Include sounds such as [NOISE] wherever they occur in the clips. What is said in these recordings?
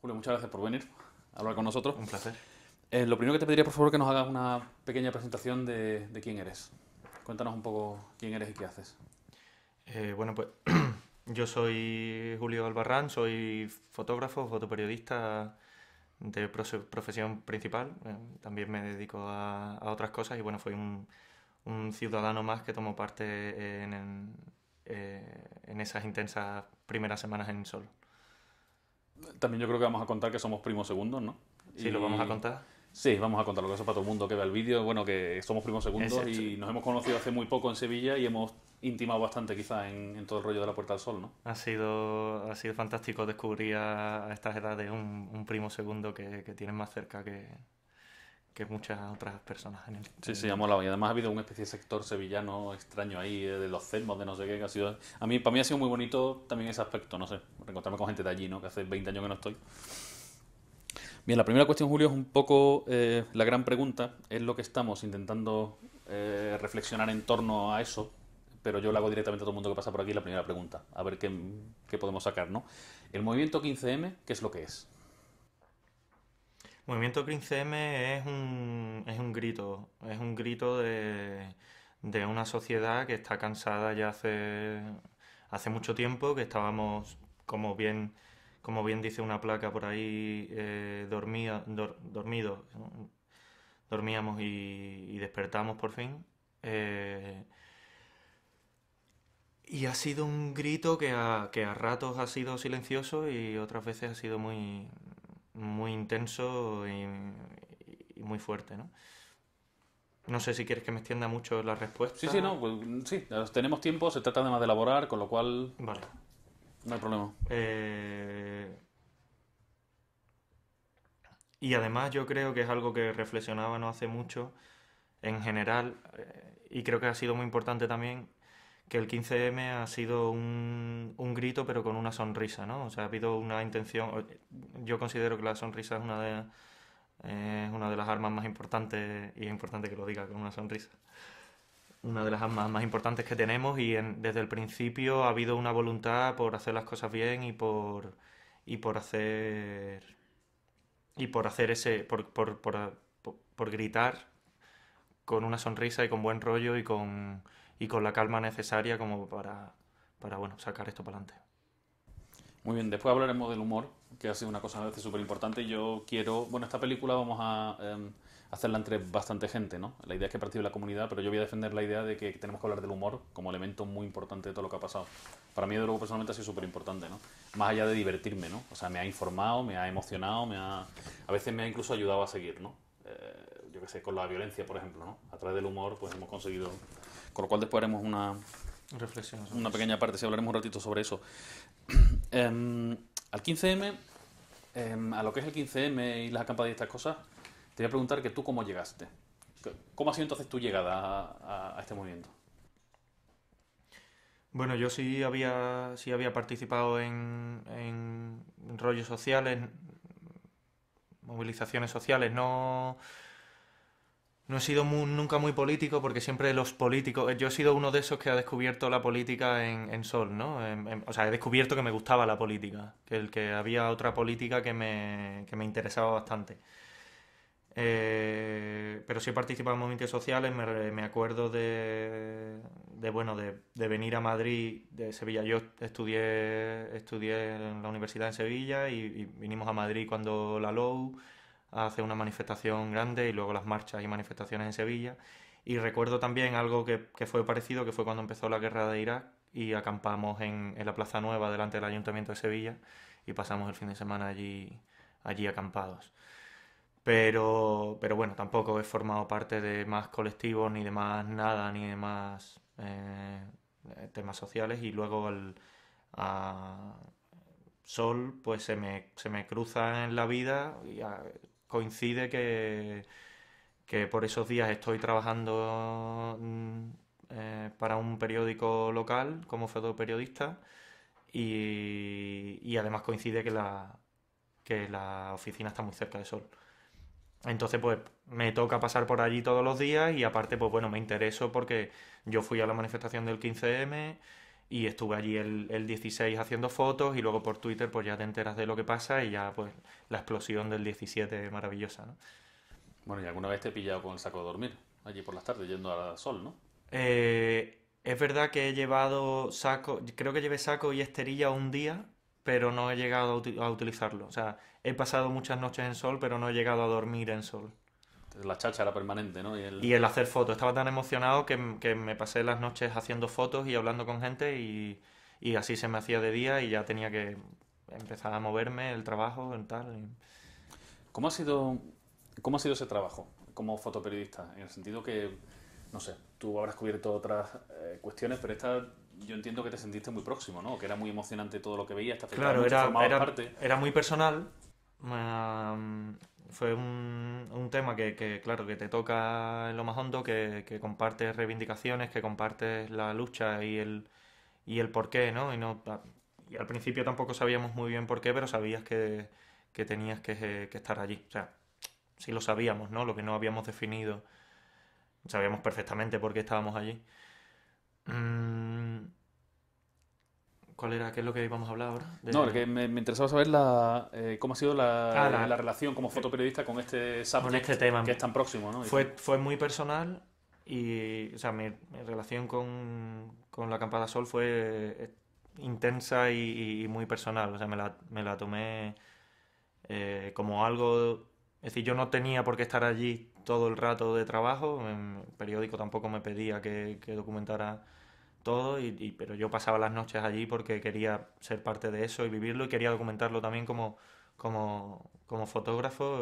Julio, muchas gracias por venir a hablar con nosotros. Un placer. Eh, lo primero que te pediría, por favor, que nos hagas una pequeña presentación de, quién eres. Cuéntanos un poco quién eres y qué haces. Eh, bueno, pues [CLEARS THROAT] yo soy Julio Albarrán, soy fotógrafo, fotoperiodista de profesión principal. Eh, también me dedico a, otras cosas y bueno, fui un, ciudadano más que tomó parte en, en esas intensas primeras semanas en Sol. También yo creo que vamos a contar que somos primos segundos, ¿no? Sí, lo vamos a contar. Sí, vamos a contar lo que eso para todo el mundo que vea el vídeo. Bueno, que somos primos segundos y nos hemos conocido hace muy poco en Sevilla y hemos intimado bastante quizás en, todo el rollo de la Puerta al Sol, ¿no? Ha sido, ha sido fantástico descubrir a, estas edades un, primo segundo que, que tienes más cerca que, que muchas otras personas en el. Sí, sí, ha Y además ha habido una especie de sector sevillano extraño ahí, eh, de los cermos, de no sé qué, que ha sido. A mí, para mí ha sido muy bonito también ese aspecto, no sé, reencontrarme con gente de allí, ¿no? Que hace 20 años que no estoy. Bien, la primera cuestión, Julio, es un poco eh, la gran pregunta, es lo que estamos intentando eh, reflexionar en torno a eso, pero yo lo hago directamente a todo el mundo que pasa por aquí la primera pregunta, a ver qué, qué podemos sacar, ¿no? El movimiento 15M, ¿qué es lo que es? Movimiento 15M es un, es un grito, es un grito de, una sociedad que está cansada ya hace, hace mucho tiempo, que estábamos, como bien, como bien dice una placa por ahí, eh, dormía, dormidos, dormíamos y, despertamos por fin. Eh, y ha sido un grito que a, que a ratos ha sido silencioso y otras veces ha sido muy, muy intenso y, muy fuerte, ¿no? No sé si quieres que me extienda mucho la respuesta. Sí, sí, no, pues, sí, tenemos tiempo, se trata además de elaborar, con lo cual... Vale. No hay problema. Eh, y además yo creo que es algo que reflexionaba no hace mucho en general, eh, y creo que ha sido muy importante también que el 15M ha sido un, un, grito pero con una sonrisa, ¿no? O sea, ha habido una intención, yo considero que la sonrisa es una de, una de las armas más importantes, y es importante que lo diga con una sonrisa, una de las armas más importantes que tenemos y desde el principio ha habido una voluntad por hacer las cosas bien y por, y por hacer... Y por hacer ese, por, por, por, por gritar con una sonrisa y con buen rollo y con, y con la calma necesaria como para, para bueno, sacar esto para adelante. Muy bien, después hablaremos del humor, que ha sido una cosa a veces súper importante. Yo quiero, bueno, esta película vamos a em, hacerla entre bastante gente, ¿no? La idea es que de la comunidad, pero yo voy a defender la idea de que tenemos que hablar del humor como elemento muy importante de todo lo que ha pasado. Para mí, de luego, personalmente ha sido súper importante, ¿no? Más allá de divertirme, ¿no? O sea, me ha informado, me ha emocionado, me ha... a veces me ha incluso ayudado a seguir, ¿no? Eh, yo qué sé, con la violencia, por ejemplo, ¿no? A través del humor, pues hemos conseguido con lo cual después haremos una, Reflexión una pequeña parte, si hablaremos un ratito sobre eso. [CLEARS THROAT] Em, al 15M, em, a lo que es el 15M y las acampadas y estas cosas, te voy a preguntar que tú cómo llegaste. ¿Cómo ha sido entonces tu llegada a, este movimiento? Bueno, yo sí había, había participado en, en rollos sociales, movilizaciones sociales, no no he sido nunca muy político porque siempre los políticos... Eh, yo he sido uno de esos que ha descubierto la política en, Sol, ¿no? o sea, he descubierto que me gustaba la política, que, el, que había otra política que me, interesaba bastante. Eh, pero sí he participado en movimientos sociales, me, me acuerdo de, bueno, de, venir a Madrid, de Sevilla. Yo estudié, estudié en la universidad en Sevilla y, vinimos a Madrid cuando la LOU... ...hace una manifestación grande y luego las marchas y manifestaciones en Sevilla. Y recuerdo también algo que, que fue parecido, que fue cuando empezó la guerra de Irak y acampamos en, en, la Plaza Nueva delante del Ayuntamiento de Sevilla y pasamos el fin de semana allí, allí acampados. Pero, pero bueno, tampoco he formado parte de más colectivos, ni de más nada, ni de más eh, temas sociales. Y luego el, a, Sol pues se me, se me, cruza en la vida y coincide que, por esos días estoy trabajando mm, eh, para un periódico local como fotoperiodista y, y además coincide que la, oficina está muy cerca de Sol. Entonces, pues me toca pasar por allí todos los días y aparte, pues bueno, me intereso porque yo fui a la manifestación del 15M, y estuve allí el, 16 haciendo fotos y luego por Twitter pues ya te enteras de lo que pasa y ya pues la explosión del 17 maravillosa, ¿no? Bueno, y alguna vez te he pillado con el saco de dormir, allí por las tardes, yendo al sol, ¿no? Eh, es verdad que he llevado saco, creo que llevé saco y esterilla un día, pero no he llegado a utilizarlo. O sea, he pasado muchas noches en sol, pero no he llegado a dormir en sol la chacha era permanente, ¿no? Y el... hacer fotos. Estaba tan emocionado que, que, me pasé las noches haciendo fotos y hablando con gente y, y, así se me hacía de día y ya tenía que empezar a moverme, el trabajo y tal. ¿Cómo, ha sido, ¿Cómo ha sido ese trabajo como fotoperiodista? En el sentido que, no sé, tú habrás cubierto otras eh, cuestiones, pero esta yo entiendo que te sentiste muy próximo, ¿no? Que era muy emocionante todo lo que veías. Claro, era, era, muy personal fue un, tema que, claro, que te toca lo más hondo, que, compartes reivindicaciones, que compartes la lucha y el, y el qué ¿no? Y, no, ah, y al principio tampoco sabíamos muy bien por qué, pero sabías que, tenías que, estar allí. O sea, sí lo sabíamos, ¿no? Lo que no habíamos definido, sabíamos perfectamente por qué estábamos allí. Mm, ¿Cuál era? ¿Qué es lo que íbamos a hablar ahora? No, que me, interesaba saber eh, cómo ha sido ah, la, relación como fotoperiodista con este subject, este tema que es tan próximo. Fue, fue muy personal y o sea, mi, relación con, la Campada Sol fue eh, intensa y, muy personal. O sea, me la, tomé eh, como algo... Es decir, yo no tenía por qué estar allí todo el rato de trabajo. El periódico tampoco me pedía que, que documentara todo, y, pero yo pasaba las noches allí porque quería ser parte de eso y vivirlo y quería documentarlo también como, como, como fotógrafo,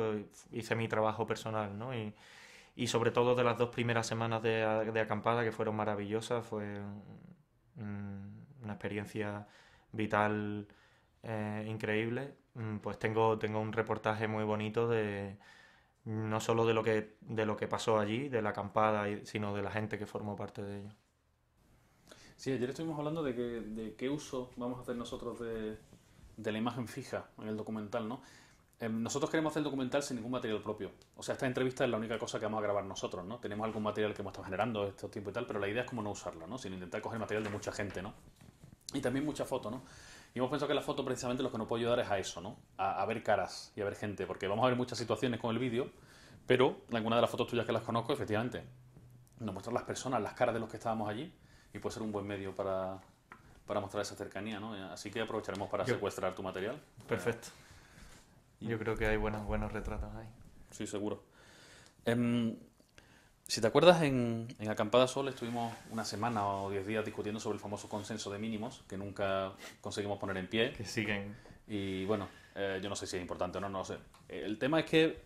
hice mi trabajo personal, ¿no? Y, y sobre todo de las dos primeras semanas de, de acampada que fueron maravillosas, fue una experiencia vital eh, increíble. Mm, pues tengo, tengo un reportaje muy bonito de no solo de lo que, de lo que pasó allí, de la acampada, sino de la gente que formó parte de ello. Sí, ayer estuvimos hablando de, qué uso vamos a hacer nosotros de, la imagen fija en el documental, ¿no? Em, nosotros queremos hacer el documental sin ningún material propio. O sea, esta entrevista es la única cosa que vamos a grabar nosotros, ¿no? Tenemos algún material que hemos estado generando estos tiempos y tal, pero la idea es como no usarlo, ¿no? Sin intentar coger material de mucha gente, ¿no? Y también mucha foto, ¿no? Y hemos pensado que la foto precisamente lo que nos puede ayudar es a eso, ¿no? A, a ver caras y a ver gente, porque vamos a ver muchas situaciones con el vídeo, pero alguna de las fotos tuyas que las conozco, efectivamente, nos muestra las personas, las caras de los que estábamos allí y puede ser un buen medio para, para mostrar esa cercanía, ¿no? Así que aprovecharemos para secuestrar tu material. Perfecto. Yo creo que hay buenos, buenos retratos ahí. Sí, seguro. Em, si te acuerdas, en, en, Acampada Sol estuvimos una semana o diez días discutiendo sobre el famoso consenso de mínimos que nunca conseguimos poner en pie. Que siguen. Y bueno, eh, yo no sé si es importante o no, no lo sé. El tema es que,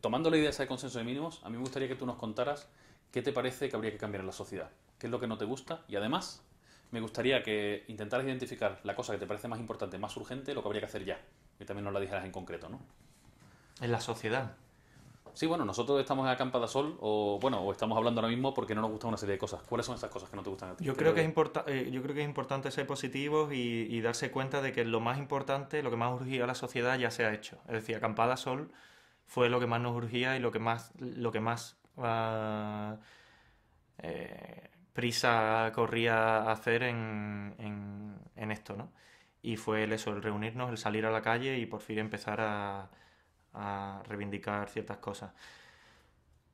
tomando la idea de ese consenso de mínimos, a mí me gustaría que tú nos contaras qué te parece que habría que cambiar en la sociedad qué es lo que no te gusta y además me gustaría que intentaras identificar la cosa que te parece más importante, más urgente, lo que habría que hacer ya. Y también nos la dijeras en concreto, ¿no? En la sociedad. Sí, bueno, nosotros estamos en acampada Sol o bueno, estamos hablando ahora mismo porque no nos gusta una serie de cosas. ¿Cuáles son esas cosas que no te gustan a ti? Yo creo que es importante, eh, yo creo que es importante ser positivos y, darse cuenta de que lo más importante, lo que más urgía a la sociedad ya se ha hecho. Es decir, Acampada Sol fue lo que más nos urgía y lo que más, lo que más ah, eh, prisa corría a hacer en, esto, ¿no? Y fue el eso, el reunirnos, el salir a la calle y por fin empezar a, reivindicar ciertas cosas.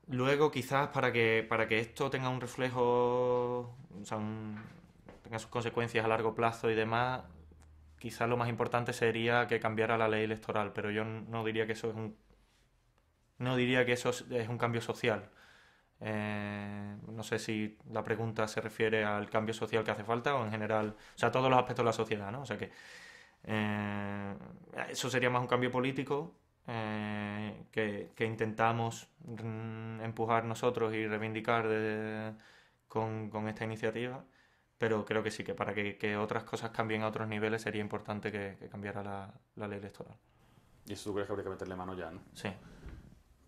Luego, quizás para que, para que esto tenga un reflejo, o sea, tenga sus consecuencias a largo plazo y demás, quizás lo más importante sería que cambiara la ley electoral, pero yo no diría que eso es no diría que eso es un cambio social. Eh, no sé si la pregunta se refiere al cambio social que hace falta o en general, o sea, todos los aspectos de la sociedad, ¿no? O sea que eh, eso sería más un cambio político eh, que, intentamos mm, empujar nosotros y reivindicar con, esta iniciativa, pero creo que sí, que para que, otras cosas cambien a otros niveles sería importante que, cambiara la, la ley electoral. ¿Y eso tú crees que habría que meterle mano ya, no? Sí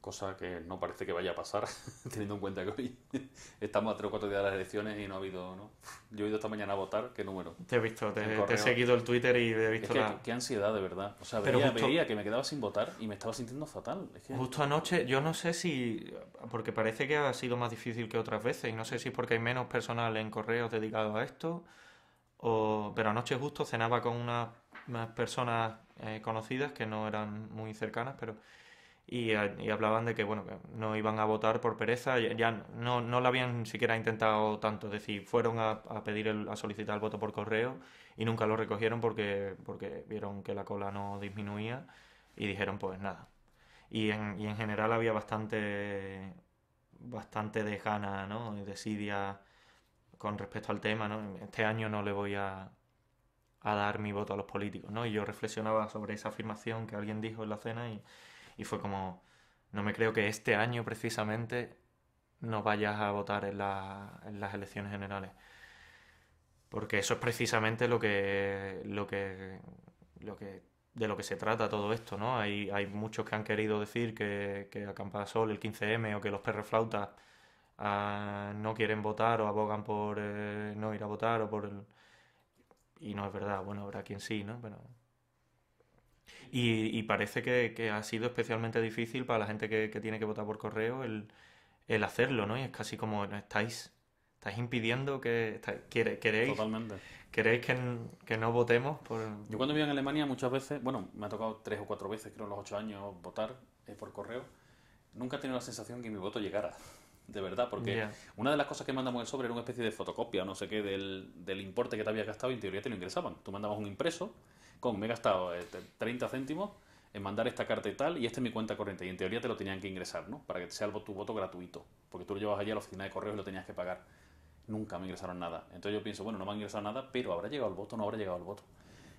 cosa que no parece que vaya a pasar, [LAUGHS] teniendo en cuenta que hoy [LAUGHS] estamos a tres o cuatro días de las elecciones y no ha habido, ¿no? Yo he ido esta mañana a votar, qué número. Te he visto, te, he seguido el Twitter y he visto que, Qué ansiedad, de verdad. O sea, Pero veía, que me quedaba sin votar y me estaba sintiendo fatal. Justo anoche, yo no sé si... Porque parece que ha sido más difícil que otras veces y no sé si es porque hay menos personal en correos dedicado a esto o... Pero anoche justo cenaba con unas, personas eh, conocidas que no eran muy cercanas, pero y, hablaban de que bueno no iban a votar por pereza ya no no lo habían siquiera intentado tanto es decir fueron a, pedir a solicitar el voto por correo y nunca lo recogieron porque porque vieron que la cola no disminuía y dijeron pues nada y en, y en general había bastante bastante desgana no y desidia con respecto al tema este año no le voy a a dar mi voto a los políticos, ¿no? Y yo reflexionaba sobre esa afirmación que alguien dijo en la cena y, y fue como, no me creo que este año precisamente no vayas a votar en, las elecciones generales. Porque eso es precisamente lo que, lo que, lo que, de lo que se trata todo esto, ¿no? Hay, hay muchos que han querido decir que, que el 15M o que los perreflautas ah, no quieren votar o abogan por eh, no ir a votar o por Y no es verdad, bueno, habrá quien sí, ¿no? Pero y, parece que, ha sido especialmente difícil para la gente que, tiene que votar por correo el, hacerlo, ¿no? Y es casi como estáis, estáis impidiendo que... queréis, Totalmente. ¿Queréis que, no votemos? por Yo cuando vivía en Alemania muchas veces, bueno, me ha tocado tres o cuatro veces, creo, en los ocho años votar eh, por correo. Nunca he tenido la sensación que mi voto llegara [LAUGHS] de verdad, porque una de las cosas que mandamos el sobre era una especie de fotocopia, no sé qué, del, del importe que te habías gastado y en teoría te lo ingresaban. Tú mandabas un impreso con me he gastado 30 eh, céntimos en mandar esta carta y tal, y esta es mi cuenta corriente. Y en teoría te lo tenían que ingresar, ¿no? Para que sea tu voto gratuito. Porque tú lo llevas allí a la oficina de correos y lo tenías que pagar. Nunca me ingresaron nada. Entonces yo pienso, bueno, no me han ingresado nada, pero habrá llegado el voto, no habrá llegado el voto.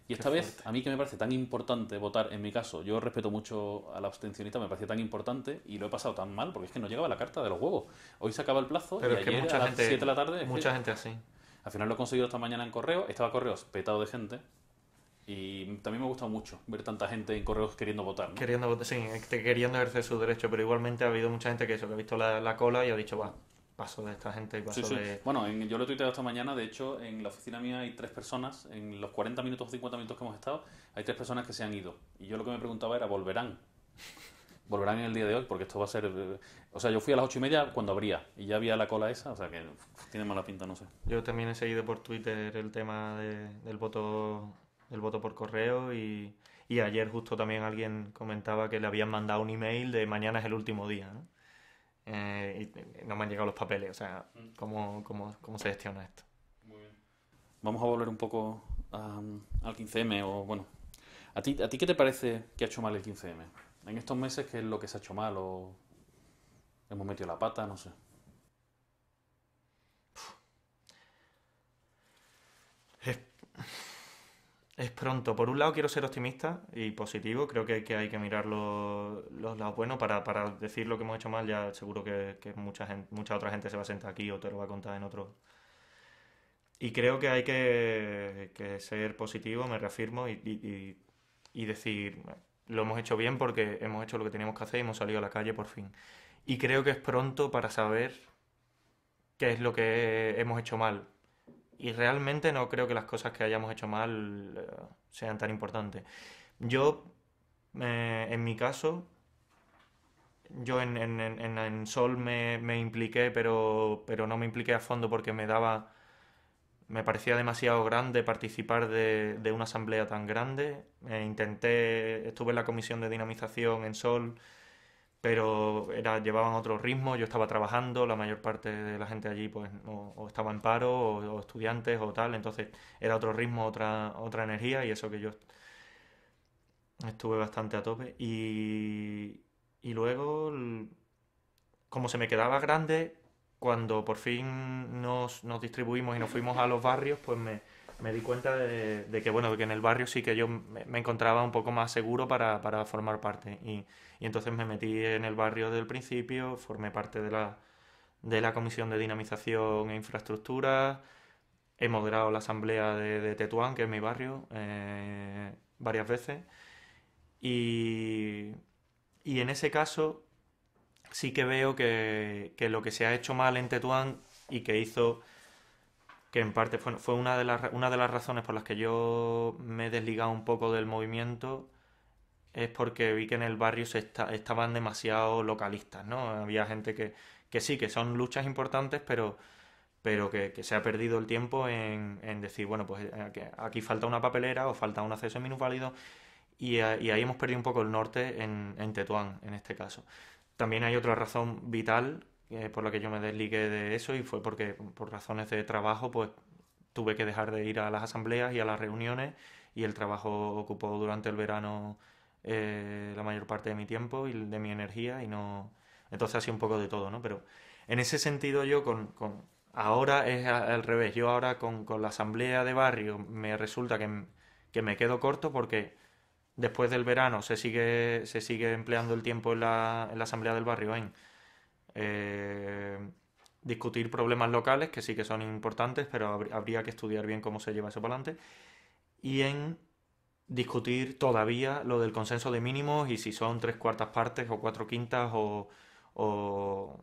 Y esta vez, a mí que me parece tan importante votar, en mi caso, yo respeto mucho a la abstencionista, me parecía tan importante y lo he pasado tan mal porque es que no llegaba la carta de los huevos. Hoy se acaba el plazo y que a las gente, 7 de la tarde. Mucha gente así. Al final lo he conseguido esta mañana en correo, estaba correos petado de gente, y también me ha gustado mucho ver tanta gente en correos queriendo votar. Queriendo votar, sí, este, queriendo ejercer su derecho, pero igualmente ha habido mucha gente que eso, ha visto la, cola y ha dicho, va, paso de esta gente y paso Bueno, yo lo he tuiteado esta mañana, de hecho, en la oficina mía hay tres personas, en los 40 minutos o 50 minutos que hemos estado, hay tres personas que se han ido. Y yo lo que me preguntaba era, ¿volverán? [LAUGHS] volverán en el día de hoy, porque esto va a ser. Eh, o sea, yo fui a las ocho y media cuando abría y ya había la cola esa, o sea que tiene mala pinta, no sé. Yo también he seguido por Twitter el tema del voto el voto por correo y, y, ayer justo también alguien comentaba que le habían mandado un email de mañana es el último día, eh, y no me han llegado los papeles, o sea, mm. ¿cómo, se gestiona esto? Vamos a volver un poco al 15M, o bueno, ¿a ti, ¿a ti qué te parece que ha hecho mal el 15M? En estos meses, ¿qué es lo que se ha hecho mal o hemos metido la pata? No sé. Es pronto. Por un lado quiero ser optimista y positivo. Creo que, que hay que mirar los, lados buenos para, para, decir lo que hemos hecho mal. Ya seguro que, mucha, mucha otra gente se va a sentar aquí o te lo va a contar en otro. Y creo que hay que, que ser positivo, me reafirmo, y, y, y, decir, lo hemos hecho bien porque hemos hecho lo que teníamos que hacer y hemos salido a la calle por fin. Y creo que es pronto para saber qué es lo que hemos hecho mal y realmente no creo que las cosas que hayamos hecho mal eh, sean tan importantes. Yo, eh, en mi caso, yo en, Sol me, impliqué, pero, no me impliqué a fondo porque me daba... Me parecía demasiado grande participar de, de una asamblea tan grande. Eh, intenté, estuve en la comisión de dinamización en Sol, pero era, llevaban otro ritmo, yo estaba trabajando, la mayor parte de la gente allí pues o, estaba en paro, o, estudiantes o tal, entonces era otro ritmo, otra, otra energía y eso que yo estuve bastante a tope. Y, y luego, como se me quedaba grande, cuando por fin nos, nos distribuimos y nos fuimos a los barrios, pues me, me di cuenta de, que bueno, que en el barrio sí que yo me, encontraba un poco más seguro para, para formar parte. Y, y entonces me metí en el barrio del principio, formé parte de la, Comisión de Dinamización e infraestructura he moderado la asamblea de, Tetuán, que es mi barrio, eh, varias veces. Y, y, en ese caso sí que veo que, lo que se ha hecho mal en Tetuán y que hizo que en parte fue, una, de una de las razones por las que yo me he desligado un poco del movimiento es porque vi que en el barrio se estaban demasiado localistas, ¿no? Había gente que, que sí, que son luchas importantes, pero, pero que, se ha perdido el tiempo en, en, decir, bueno, pues eh, aquí, falta una papelera o falta un acceso minusválido y, eh, y ahí hemos perdido un poco el norte en, Tetuán, en este caso. También hay otra razón vital eh, por la que yo me desligué de eso y fue porque por razones de trabajo, pues tuve que dejar de ir a las asambleas y a las reuniones y el trabajo ocupó durante el verano eh, la mayor parte de mi tiempo y de mi energía y no... Entonces así un poco de todo, ¿no? Pero en ese sentido yo con... ahora es al revés, yo ahora con, la asamblea de barrio me resulta que, me quedo corto porque después del verano se sigue, se sigue empleando el tiempo en la, asamblea del barrio en eh, discutir problemas locales, que sí que son importantes, pero habría que estudiar bien cómo se lleva eso para adelante, y en discutir todavía lo del consenso de mínimos y si son tres cuartas partes o cuatro quintas o, o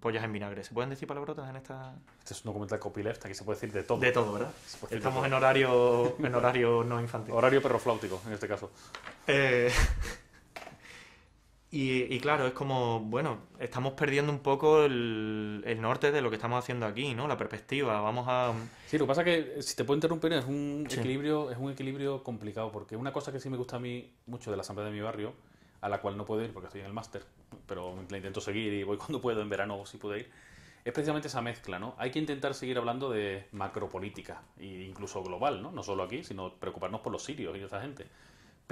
pollas en vinagre. ¿Se pueden decir palabrotas en esta...? Este es un documental copyleft, aquí se puede decir de todo. De todo, ¿verdad? Estamos en horario, en horario no infantil. Horario perrofláutico, en este caso. Eh... [LAUGHS] Y, claro, es como, bueno, estamos perdiendo un poco el, norte de lo que estamos haciendo aquí, ¿no? La perspectiva, vamos a... Sí, lo que pasa es que, eh, si te puedo interrumpir, es un, equilibrio, es un equilibrio complicado, porque una cosa que sí me gusta a mí mucho de la asamblea de mi barrio, a la cual no puedo ir porque estoy en el máster, pero la intento seguir y voy [LAUGHS] cuando puedo, en verano si puedo ir, es precisamente esa mezcla, ¿no? Hay que intentar seguir hablando de macropolítica, e incluso global, ¿no? No solo aquí, sino preocuparnos por los sirios y esa gente.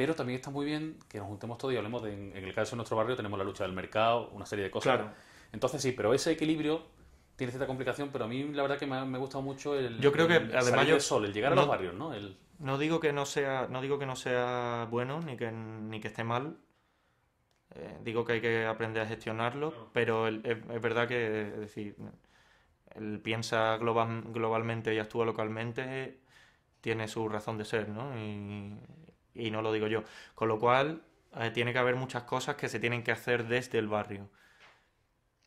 Pero también está muy bien que nos juntemos todos y hablemos de, en, el caso de nuestro barrio tenemos la lucha del mercado, una serie de cosas. Entonces sí, pero ese equilibrio tiene cierta complicación, pero a mí la verdad que me ha, gustado mucho el, yo creo que, además, sol, el llegar a los barrios, ¿no? El... No digo que no sea, no digo que no sea bueno ni que, ni que esté mal. Eh, digo que hay que aprender a gestionarlo, pero es, verdad que es decir, el piensa global, globalmente y actúa localmente tiene su razón de ser, ¿no? Y, y no lo digo yo. Con lo cual, eh, tiene que haber muchas cosas que se tienen que hacer desde el barrio.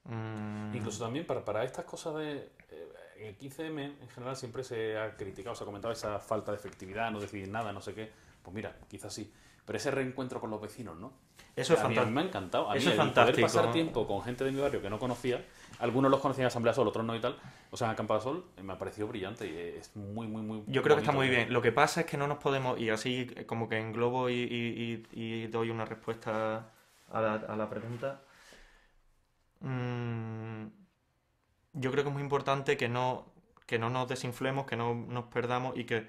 Mm. Incluso también para, estas cosas de... Eh, el 15M en general siempre se ha criticado, se ha comentado esa falta de efectividad, no decidir nada, no sé qué. Pues mira, quizás sí. Pero ese reencuentro con los vecinos, ¿no? Eso es me ha encantado. A mí Eso es fantástico. Poder pasar tiempo con gente de mi barrio que no conocía algunos los conocían en Asamblea Sol, otros no y tal. O sea, Acampada Sol eh, me ha parecido brillante y es muy, muy, muy. Yo creo que está muy bien. Lo que pasa es que no nos podemos. Y así, eh, como que englobo y, y, doy una respuesta a la, pregunta. Mm, yo creo que es muy importante que no, que no nos desinflemos, que no nos perdamos y que.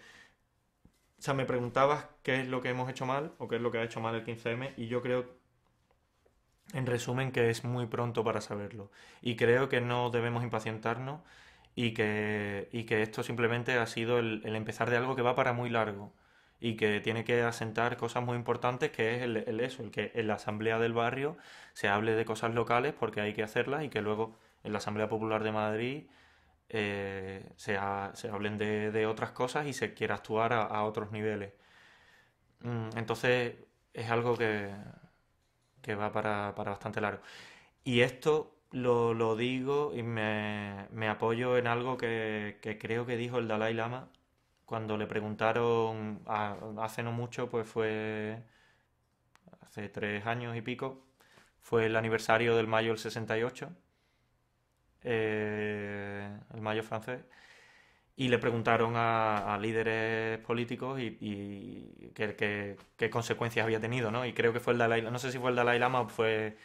O sea, me preguntabas qué es lo que hemos hecho mal o qué es lo que ha hecho mal el 15M y yo creo en resumen, que es muy pronto para saberlo. Y creo que no debemos impacientarnos y que, que esto simplemente ha sido el, empezar de algo que va para muy largo y que tiene que asentar cosas muy importantes, que es el, eso, el que en la asamblea del barrio se hable de cosas locales porque hay que hacerlas y que luego en la Asamblea Popular de Madrid eh, se, hablen de, otras cosas y se quiera actuar a otros niveles. Mm, entonces es algo que, que va para, bastante largo. Y esto lo, digo y me, me, apoyo en algo que, creo que dijo el Dalai Lama cuando le preguntaron hace no mucho, pues fue hace tres años y pico, fue el aniversario del mayo del 68, eh, el mayo francés y le preguntaron a, líderes políticos y, qué, consecuencias había tenido, ¿no? Y creo que fue el Dalai no sé si fue el Dalai Lama o fue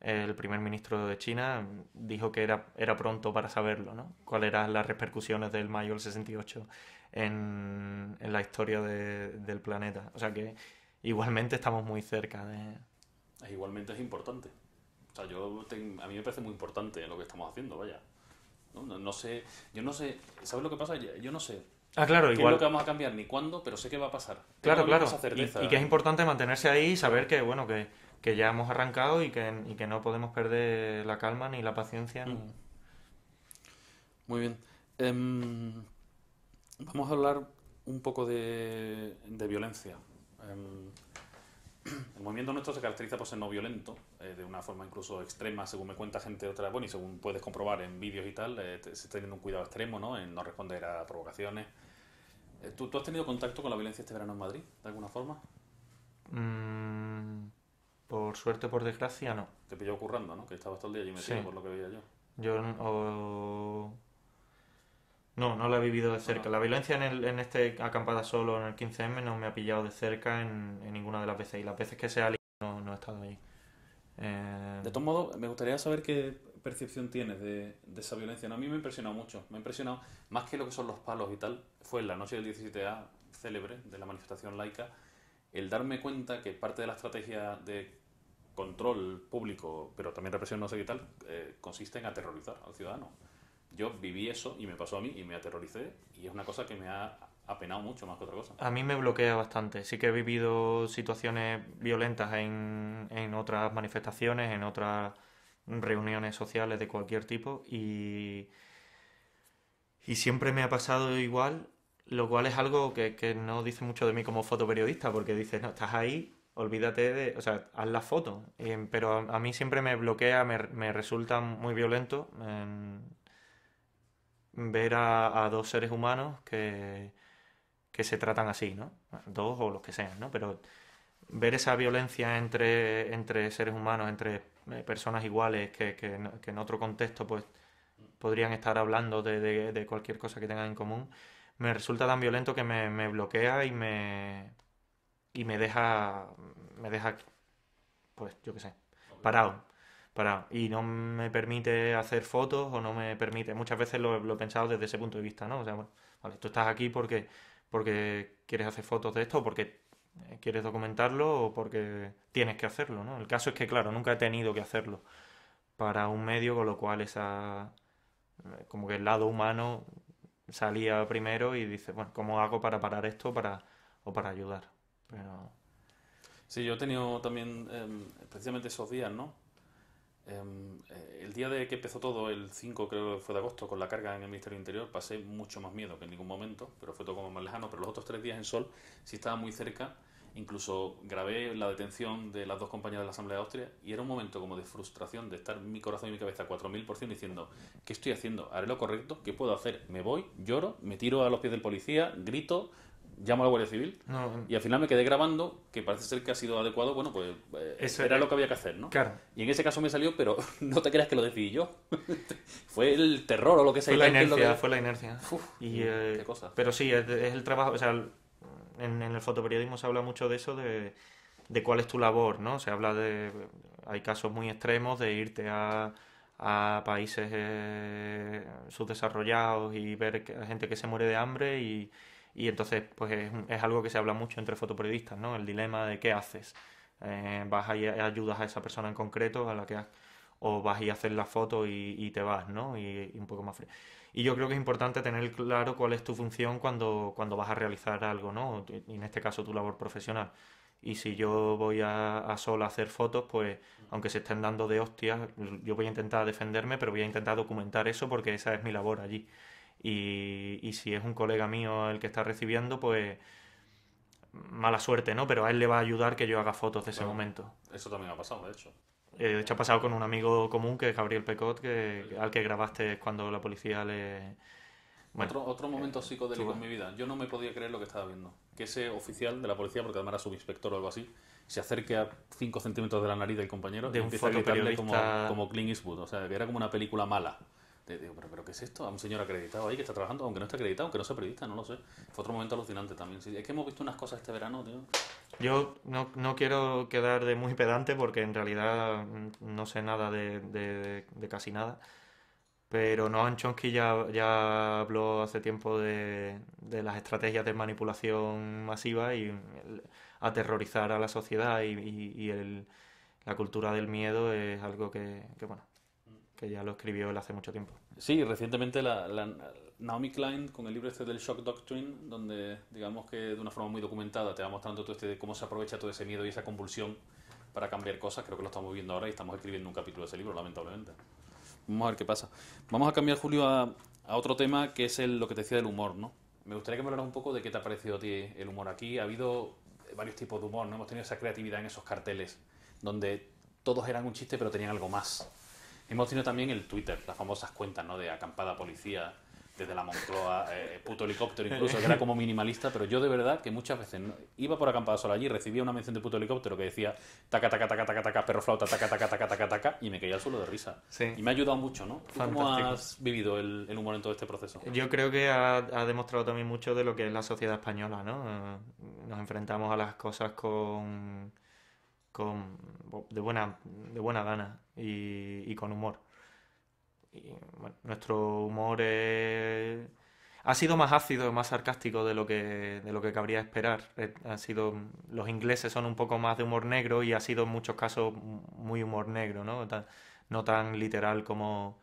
el primer ministro de China, dijo que era, era pronto para saberlo, ¿no? Cuáles eran las repercusiones del mayo del 68 en, en la historia del planeta. O sea que igualmente estamos muy cerca de... E igualmente es importante. O sea, yo a mí me parece muy importante lo que estamos haciendo, vaya. No, sé, yo no sé, ¿sabes lo que pasa? Yo no sé. Ah, claro, igual. lo que vamos a cambiar ni cuándo, pero sé que va a pasar. Claro, claro. Y, que es importante mantenerse ahí y saber que, bueno, que, ya hemos arrancado y que, no podemos perder la calma ni la paciencia. Mm. Muy bien. Em, vamos a hablar un poco de, violencia. Em, [CLEARS THROAT] el movimiento nuestro se caracteriza por ser no violento, eh, de una forma incluso extrema, según me cuenta gente otra, bueno, y según puedes comprobar en vídeos y tal, eh, se está teniendo un cuidado extremo, ¿no? En no responder a provocaciones. Eh, ¿tú, has tenido contacto con la violencia este verano en Madrid, de alguna forma? Mm, por suerte, por desgracia, no. Te pilló currando, ¿no? Que estabas todo el día allí metido, sí. por lo que veía yo. Yo, no, no la he vivido de cerca. La violencia en, este acampada solo, en el 15M, no me ha pillado de cerca en, ninguna de las veces. Y las veces que sea no, no he estado ahí. Eh, de todos modos, me gustaría saber qué percepción tienes de, esa violencia. a mí me ha impresionado mucho. Me ha impresionado, más que lo que son los palos y tal, fue en la noche del 17A célebre de la manifestación laica, el darme cuenta que parte de la estrategia de control público, pero también represión no sé qué tal, eh, consiste en aterrorizar al ciudadano yo viví eso y me pasó a mí y me aterroricé y es una cosa que me ha apenado mucho más que otra cosa. A mí me bloquea bastante. Sí que he vivido situaciones violentas en, otras manifestaciones, en otras reuniones sociales de cualquier tipo y, y siempre me ha pasado igual, lo cual es algo que, no dice mucho de mí como fotoperiodista porque dices, no, estás ahí, olvídate de, o sea, haz la foto. Eh, pero a, mí siempre me bloquea, me, me resulta muy violento. Em, ver a, dos seres humanos que, que, se tratan así, ¿no? Dos o los que sean, ¿no? Pero ver esa violencia entre, entre seres humanos, entre eh, personas iguales, que, en otro contexto pues podrían estar hablando de, de, de, cualquier cosa que tengan en común, me resulta tan violento que me, me bloquea y me, y me deja, me deja, pues yo qué sé, parado, y no me permite hacer fotos o no me permite, muchas veces lo, he pensado desde ese punto de vista, ¿no? O sea, bueno, vale, tú estás aquí porque, porque quieres hacer fotos de esto, porque eh, quieres documentarlo o porque tienes que hacerlo, ¿no? El caso es que, claro, nunca he tenido que hacerlo para un medio, con lo cual esa eh, como que el lado humano salía primero y dice, bueno, ¿cómo hago para parar esto para, o para ayudar? Pero... Sí, yo he tenido también, especialmente em, esos días, ¿no? Em, eh, el día de que empezó todo, el 5 creo que fue de agosto, con la carga en el Ministerio Interior, pasé mucho más miedo que en ningún momento, pero fue todo como más lejano. Pero los otros tres días en Sol sí estaba muy cerca, incluso grabé la detención de las dos compañeras de la Asamblea de Austria y era un momento como de frustración, de estar mi corazón y mi cabeza a 4.000% diciendo, ¿qué estoy haciendo? ¿Haré lo correcto? ¿Qué puedo hacer? ¿Me voy? ¿Lloro? ¿Me tiro a los pies del policía? ¿Grito? llamo a la Guardia Civil y al final me quedé grabando, que parece ser que ha sido adecuado, bueno, pues eh, Eso era, lo que había que hacer, ¿no? Claro. Y en ese caso me salió, pero [LAUGHS] no te creas que lo decidí yo. [LAUGHS] fue el terror o lo que sea. Fue la inercia, fue la inercia. y, eh, Pero sí, es, el trabajo, o sea, en, el fotoperiodismo se habla mucho de eso, de, de cuál es tu labor, ¿no? Se habla de, hay casos muy extremos de irte a a países eh, subdesarrollados y ver gente que se muere de hambre y, y entonces, pues es, algo que se habla mucho entre fotoperiodistas, ¿no? El dilema de qué haces. Eh, ¿Vas y ayudas a esa persona en concreto a la que o vas y haces la foto y, te vas, ¿no? Y, un poco más frío. Y yo creo que es importante tener claro cuál es tu función cuando, cuando vas a realizar algo, ¿no? en este caso, tu labor profesional. Y si yo voy a, a sola a hacer fotos, pues aunque se estén dando de hostias, yo voy a intentar defenderme, pero voy a intentar documentar eso porque esa es mi labor allí. Y, si es un colega mío el que está recibiendo, pues mala suerte, ¿no? Pero a él le va a ayudar que yo haga fotos de ese momento. Eso también ha pasado, de hecho. Eh, de hecho, ha pasado con un amigo común que es Gabriel Pecot, que, al que grabaste cuando la policía le. otro, otro momento psicodélico eh, en mi vida. Yo no me podía creer lo que estaba viendo. Que ese oficial de la policía, porque además era subinspector o algo así, se acerque a 5 centímetros de la nariz del compañero de un empieza a gritarle como, como Clint Eastwood. O sea, era como una película mala pero ¿qué es esto? A un señor acreditado ahí que está trabajando, aunque no esté acreditado, aunque no sea periodista, no lo sé. Fue otro momento alucinante también. es que hemos visto unas cosas este verano, tío. Yo no, no, quiero quedar de muy pedante porque en realidad no sé nada de, de, casi nada. Pero Noam Chomsky ya, ya habló hace tiempo de, de, las estrategias de manipulación masiva y aterrorizar a la sociedad y, y, y el, la cultura del miedo es algo que, que, bueno, que ya lo escribió él hace mucho tiempo. Sí, recientemente la, Naomi Klein con el libro este del Shock Doctrine, donde digamos que de una forma muy documentada te va mostrando todo este, cómo se aprovecha todo ese miedo y esa convulsión para cambiar cosas, creo que lo estamos viendo ahora y estamos escribiendo un capítulo de ese libro, lamentablemente. Vamos a ver qué pasa. Vamos a cambiar, Julio, a, otro tema que es el, lo que te decía del humor, ¿no? Me gustaría que me hablaras un poco de qué te ha parecido a ti el humor aquí. Ha habido varios tipos de humor, ¿no? Hemos tenido esa creatividad en esos carteles, donde todos eran un chiste pero tenían algo más Hemos tenido también el Twitter, las famosas cuentas ¿no? de acampada policía desde la Moncloa, eh, puto helicóptero incluso, que era como minimalista, pero yo de verdad que muchas veces iba por acampada sola allí, recibía una mención de puto helicóptero que decía taca, taca, taca, taca, taca, perro flauta, taca, taca, taca, taca, taca, y me caía al suelo de risa. Sí. Y me ha ayudado mucho, ¿no? ¿Cómo has vivido el, un humor en todo este proceso? Yo creo que ha, ha, demostrado también mucho de lo que es la sociedad española, ¿no? Eh, nos enfrentamos a las cosas con con, de, buena, de buena gana y, con humor. nuestro humor ha sido más ácido, más sarcástico de lo que, de lo que cabría esperar. Ha sido, los ingleses son un poco más de humor negro y ha sido en muchos casos muy humor negro, ¿no? Tan, no tan literal como...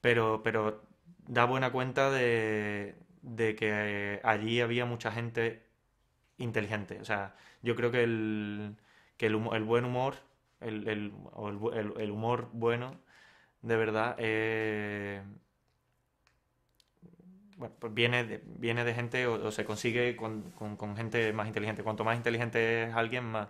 Pero, pero da buena cuenta de, de que allí había mucha gente inteligente. O sea, yo creo que el que el, buen humor, el, el, el, humor bueno, de verdad, eh, pues viene, de, viene de gente o, se consigue con, gente más inteligente. Cuanto más inteligente es alguien, más,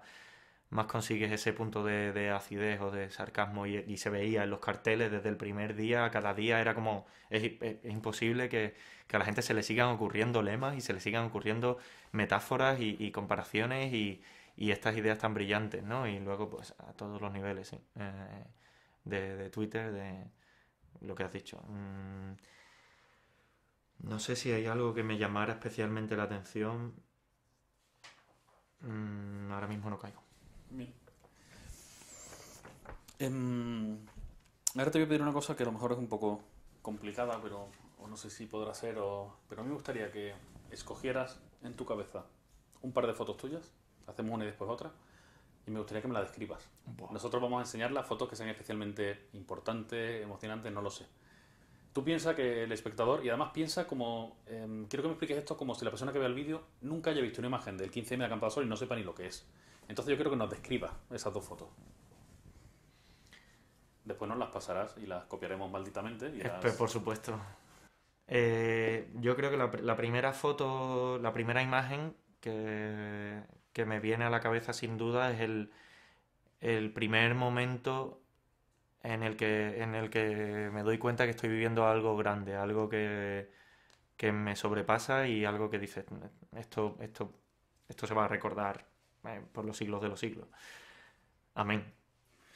más consigues ese punto de, acidez o de sarcasmo. Y, se veía en los carteles desde el primer día, cada día era como, es, imposible que, a la gente se le sigan ocurriendo lemas y se le sigan ocurriendo metáforas y, y comparaciones y, y estas ideas tan brillantes, ¿no? Y luego, pues, a todos los niveles, sí. Eh, de, Twitter, de lo que has dicho. Mm, no sé si hay algo que me llamara especialmente la atención. Mm, ahora mismo no caigo. Em, ahora te voy a pedir una cosa que a lo mejor es un poco complicada, pero o no sé si podrá ser, o, pero a mí me gustaría que escogieras en tu cabeza un par de fotos tuyas hacemos una y después otra, y me gustaría que me la describas. Nosotros vamos a enseñar las fotos que sean especialmente importantes, emocionantes, no lo sé. Tú piensas que el espectador, y además piensa como, em, quiero que me expliques esto como si la persona que vea el vídeo nunca haya visto una imagen del 15M de Acampada Sol y no sepa ni lo que es. Entonces yo quiero que nos describas esas dos fotos. Después nos las pasarás y las copiaremos malditamente. Eh, pues, por supuesto. Eh, yo creo que la, la, primera foto, la primera imagen que, que me viene a la cabeza sin duda es el, el primer momento en el, que, en el que me doy cuenta que estoy viviendo algo grande, algo que, me sobrepasa y algo que dices, esto, esto, esto se va a recordar eh, por los siglos de los siglos. Amén.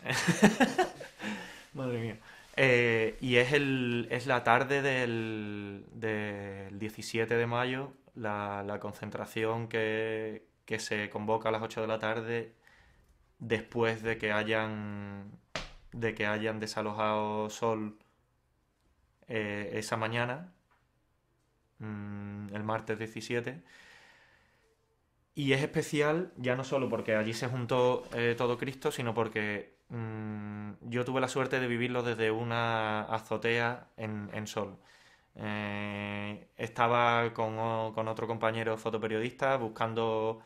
[LAUGHS] Madre mía. Eh, y es, el, es la tarde del, 17 de mayo, la concentración que, que se convoca a las 8 de la tarde después de que hayan de que hayan desalojado Sol eh, esa mañana, mm, el martes 17. Y es especial ya no solo porque allí se juntó eh, todo Cristo, sino porque mm, yo tuve la suerte de vivirlo desde una azotea en, Sol. Eh, estaba con, con, otro compañero fotoperiodista buscando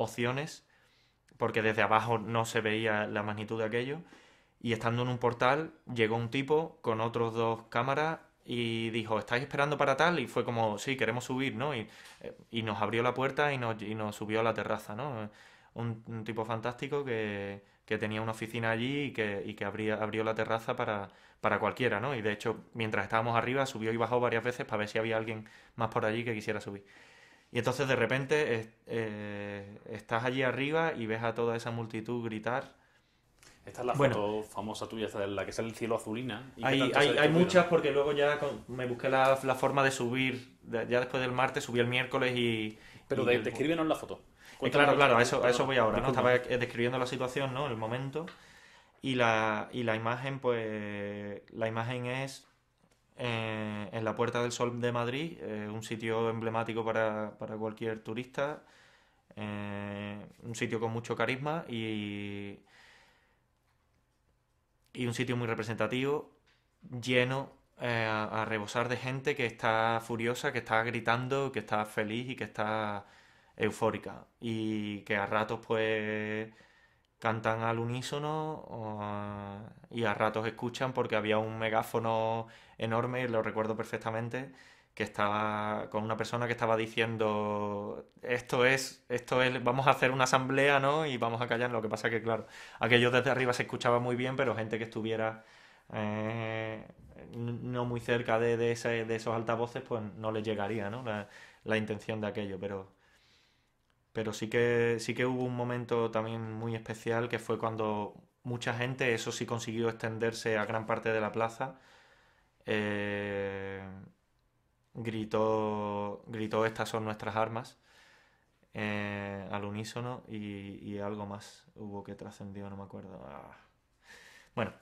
opciones, porque desde abajo no se veía la magnitud de aquello. Y estando en un portal, llegó un tipo con otros dos cámaras y dijo, ¿estáis esperando para tal? Y fue como, sí, queremos subir, ¿no? Y, eh, nos abrió la puerta y nos, y nos, subió a la terraza, ¿no? Un, tipo fantástico que, tenía una oficina allí y que, y abrió la terraza para, para cualquiera, ¿no? Y de hecho, mientras estábamos arriba, subió y bajó varias veces para ver si había alguien más por allí que quisiera subir. Y entonces de repente eh, estás allí arriba y ves a toda esa multitud gritar. Esta es la foto famosa tuya, de la que sale el cielo azulina. hay, muchas porque luego ya me busqué la, forma de subir, ya después del martes subí el miércoles y... Pero descríbenos la foto. Eh, claro, claro, a eso, a eso voy ahora. ¿no? Estaba eh, describiendo la situación, ¿no? El momento. Y la, y la imagen, pues... La imagen es eh, en la Puerta del Sol de Madrid, eh, un sitio emblemático para, cualquier turista, eh, un sitio con mucho carisma y, y un sitio muy representativo, lleno a, a rebosar de gente que está furiosa, que está gritando, que está feliz y que está eufórica y que a ratos pues cantan al unísono eh, y a ratos escuchan porque había un megáfono enorme, y lo recuerdo perfectamente, que estaba con una persona que estaba diciendo esto es, esto es, vamos a hacer una asamblea, ¿no? Y vamos a callar. Lo que pasa que, claro, aquello desde arriba se escuchaba muy bien, pero gente que estuviera eh, no muy cerca de, esos altavoces, pues no les llegaría, ¿no? La, la intención de aquello, pero pero sí que, sí que hubo un momento también muy especial que fue cuando mucha gente, eso sí consiguió extenderse a gran parte de la plaza, eh, gritó, gritó estas son nuestras armas eh, al unísono y, algo más hubo que trascendió, no me acuerdo. Ah. Bueno,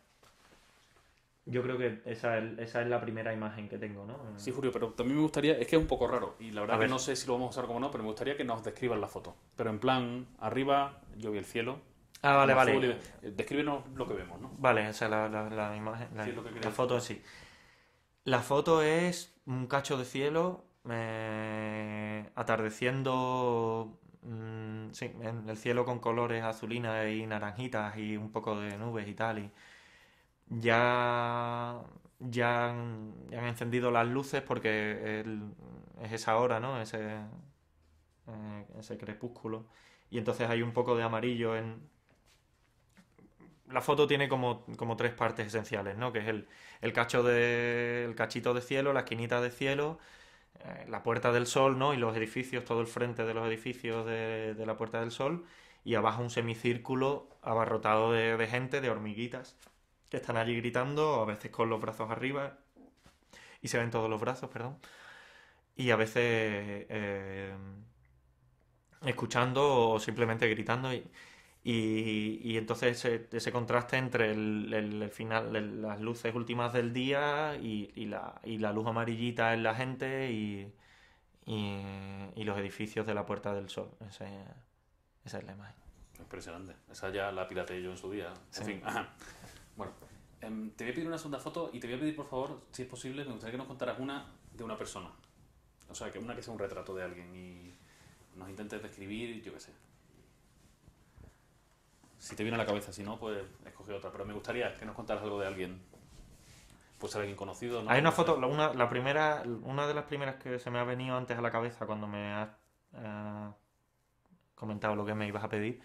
yo creo que esa es, la primera imagen que tengo, ¿no? Sí, Julio, pero también me gustaría, es que es un poco raro, y la verdad que no sé si lo vamos a usar como no, pero me gustaría que nos describan la foto. Pero en plan, arriba yo vi el cielo. Ah, vale, vale. Eh, descríbenos lo que vemos, ¿no? Vale, esa es la, imagen, la, foto en sí. La foto es un cacho de cielo eh, atardeciendo mm, sí, en el cielo con colores azulinas y naranjitas y un poco de nubes y tal. Y, ya, ya, han, encendido las luces porque es esa hora, ¿no? Ese, eh, ese crepúsculo. Y entonces hay un poco de amarillo en... La foto tiene como, tres partes esenciales, ¿no? Que es el, el, cacho de, el cachito de cielo, la esquinita de cielo, eh, la Puerta del Sol, ¿no? Y los edificios, todo el frente de los edificios de, la Puerta del Sol. Y abajo un semicírculo abarrotado de gente, de hormiguitas que están allí gritando, a veces con los brazos arriba, y se ven todos los brazos, perdón, y a veces eh, escuchando o simplemente gritando. Y, y, entonces ese, contraste entre el, final, las luces últimas del día y, la, y la luz amarillita en la gente y, los edificios de la Puerta del Sol. Ese, esa es la imagen. Impresionante. Esa ya la pirateé yo en su día. fin, bueno, em, te voy a pedir una segunda foto y te voy a pedir, por favor, si es posible, me gustaría que nos contaras una de una persona. O sea, que una que sea un retrato de alguien y nos intentes describir, yo qué sé. Si te viene a la cabeza, si no, pues escoge otra. Pero me gustaría que nos contaras algo de alguien. Pues alguien conocido, Hay una foto, una, la primera, una de las primeras que se me ha venido antes a la cabeza cuando me has eh, comentado lo que me ibas a pedir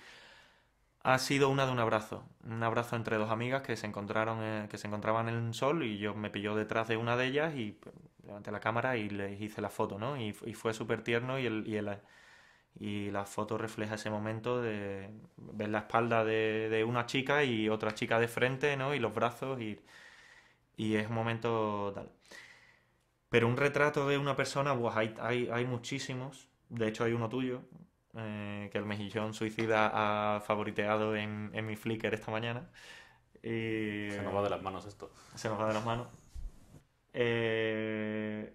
ha sido una de un abrazo. Un abrazo entre dos amigas que se encontraron, eh, que se encontraban en el sol y yo me pilló detrás de una de ellas y levanté la cámara y les hice la foto, ¿no? Y, fue súper tierno y, el, y, la foto refleja ese momento de ver la espalda de, una chica y otra chica de frente, ¿no? Y los brazos y, es un momento tal. Pero un retrato de una persona, pues hay, hay muchísimos. De hecho, hay uno tuyo, eh, que el mejillón suicida ha favoriteado en, mi Flickr esta mañana. se nos va de las manos esto. Se nos va de las manos. Eh,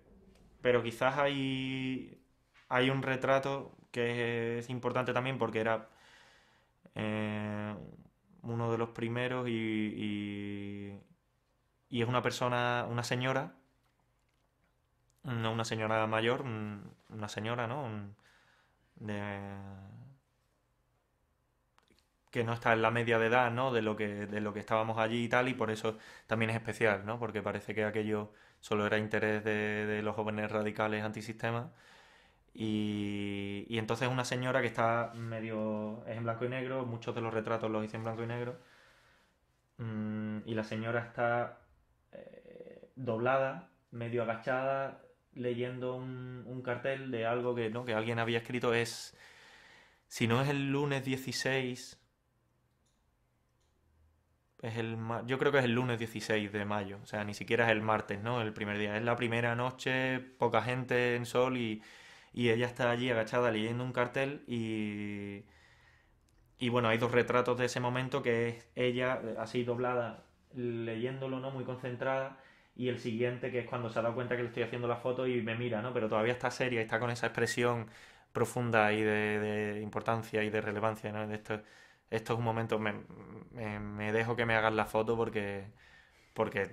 pero quizás hay, hay un retrato que es importante también porque era eh, uno de los primeros y, y, es una persona, una señora, no una señora mayor, una señora, ¿no? que no está en la media de edad, ¿no? De lo que de lo que estábamos allí y tal y por eso también es especial, ¿no? Porque parece que aquello solo era interés de, los jóvenes radicales antisistema. Y, entonces una señora que está medio es en blanco y negro, muchos de los retratos los hice en blanco y negro. Mm, y la señora está eh, doblada, medio agachada, leyendo un, cartel de algo que, ¿no? que alguien había escrito, es, si no es el lunes 16, es el, yo creo que es el lunes 16 de mayo, o sea, ni siquiera es el martes, ¿no? El primer día, es la primera noche, poca gente en sol y, y ella está allí agachada leyendo un cartel y... Y bueno, hay dos retratos de ese momento que es ella así doblada leyéndolo, ¿no? Muy concentrada y el siguiente que es cuando se ha dado cuenta que le estoy haciendo la foto y me mira, ¿no? Pero todavía está seria y está con esa expresión profunda y de, importancia y de relevancia, ¿no? De esto, esto es un momento, me, dejo que me hagan la foto porque, porque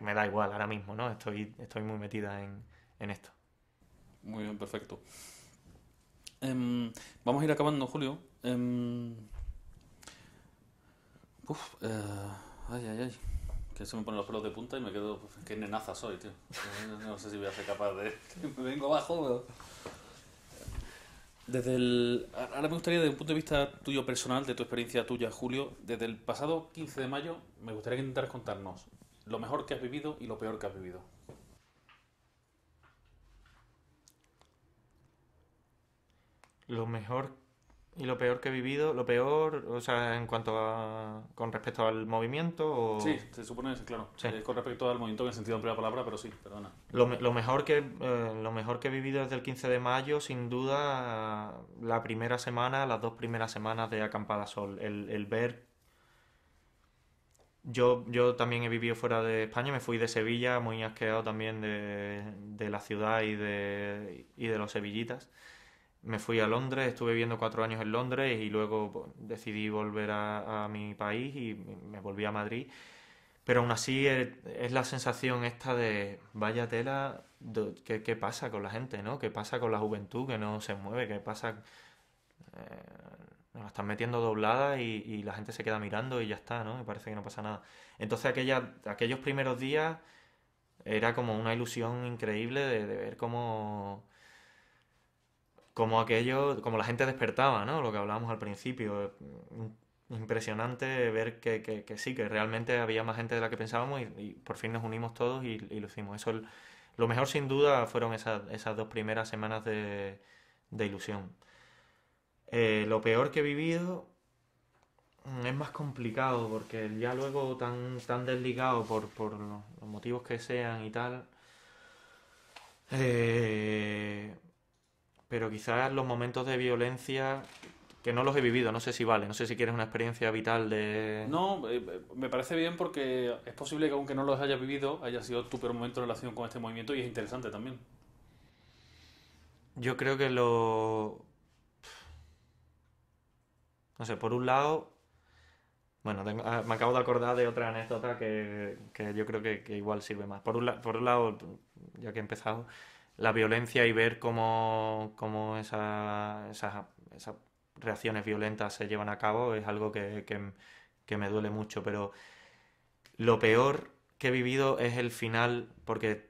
me da igual ahora mismo, ¿no? Estoy, estoy muy metida en, esto. Muy bien, perfecto. Em, vamos a ir acabando, Julio. Em, eh, ay, ay, ay. Que se me ponen los pelos de punta y me quedo. Pues, qué nenaza soy, tío. No, sé si voy a ser capaz de. Me vengo abajo. Desde el. Ahora me gustaría, desde un punto de vista tuyo personal, de tu experiencia tuya, Julio, desde el pasado 15 de mayo, me gustaría que intentaras contarnos lo mejor que has vivido y lo peor que has vivido. Lo mejor ¿Y lo peor que he vivido? ¿Lo peor, o sea, en cuanto a. con respecto al movimiento? O... Sí, se supone, claro. Eh, con respecto al movimiento en el sentido de la palabra, pero sí, perdona. Lo, mejor que, eh, lo mejor que he vivido desde el 15 de mayo, sin duda, la primera semana, las dos primeras semanas de Acampada Sol. El, ver. Yo, yo también he vivido fuera de España, me fui de Sevilla, muy asqueado también de, la ciudad y de, y de los sevillitas me fui a Londres, estuve viviendo cuatro años en Londres y luego pues, decidí volver a, mi país y me volví a Madrid. Pero aún así es, la sensación esta de, vaya tela, ¿qué, pasa con la gente, no? ¿Qué pasa con la juventud que no se mueve? ¿Qué pasa...? Eh, nos están metiendo doblada y, la gente se queda mirando y ya está, ¿no? Me parece que no pasa nada. Entonces aquellos primeros días era como una ilusión increíble de, de ver cómo como aquello, como la gente despertaba, ¿no? Lo que hablábamos al principio. Mm, impresionante ver que, sí, que realmente había más gente de la que pensábamos y, por fin nos unimos todos y, lo hicimos. Eso, lo mejor sin duda fueron esas, dos primeras semanas de, ilusión. Eh, lo peor que he vivido mm, es más complicado porque ya luego tan, tan desligado por, por los motivos que sean y tal. Eh, pero quizás los momentos de violencia que no los he vivido, no sé si vale, no sé si quieres una experiencia vital de... No, eh, me parece bien porque es posible que aunque no los hayas vivido, haya sido tu peor momento en relación con este movimiento y es interesante también. Yo creo que lo... No sé, por un lado, bueno, ah, me acabo de acordar de otra anécdota que, que yo creo que, igual sirve más. Por un, por un lado, ya que he empezado, la violencia y ver cómo, esas, reacciones violentas se llevan a cabo es algo que, me duele mucho, pero lo peor que he vivido es el final, porque